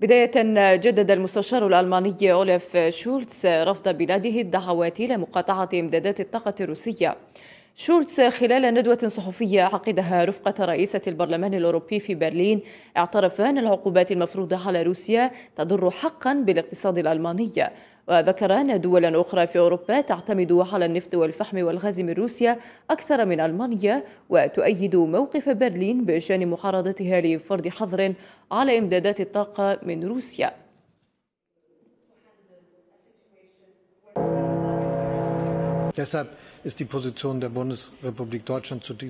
بداية جدد المستشار الألماني أوليف شولتز رفض بلاده الدعوات لمقاطعة إمدادات الطاقة الروسية شولتز خلال ندوة صحفية عقدها رفقة رئيسة البرلمان الأوروبي في برلين اعترف أن العقوبات المفروضة على روسيا تضر حقا بالاقتصاد الألماني وذكر أن دولا أخرى في أوروبا تعتمد على النفط والفحم والغاز من روسيا أكثر من ألمانيا وتؤيد موقف برلين بشأن محاربتها لفرض حظر على إمدادات الطاقة من روسيا كسب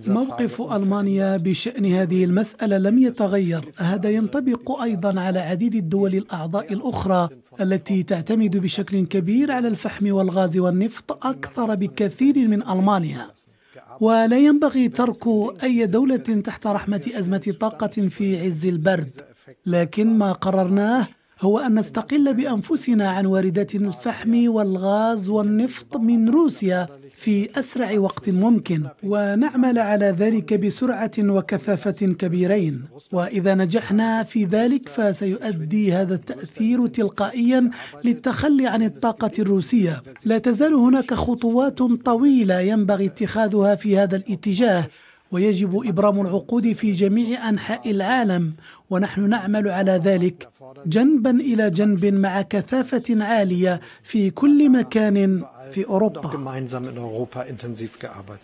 موقف ألمانيا بشأن هذه المسألة لم يتغير هذا ينطبق أيضا على عديد الدول الأعضاء الأخرى التي تعتمد بشكل كبير على الفحم والغاز والنفط أكثر بكثير من ألمانيا ولا ينبغي ترك أي دولة تحت رحمة أزمة طاقة في عز البرد لكن ما قررناه هو أن نستقل بأنفسنا عن واردات الفحم والغاز والنفط من روسيا في أسرع وقت ممكن ونعمل على ذلك بسرعة وكثافة كبيرين وإذا نجحنا في ذلك فسيؤدي هذا التأثير تلقائيا للتخلي عن الطاقة الروسية لا تزال هناك خطوات طويلة ينبغي اتخاذها في هذا الاتجاه ويجب إبرام العقود في جميع أنحاء العالم ونحن نعمل على ذلك جنبا الى جنب مع كثافه عاليه في كل مكان في اوروبا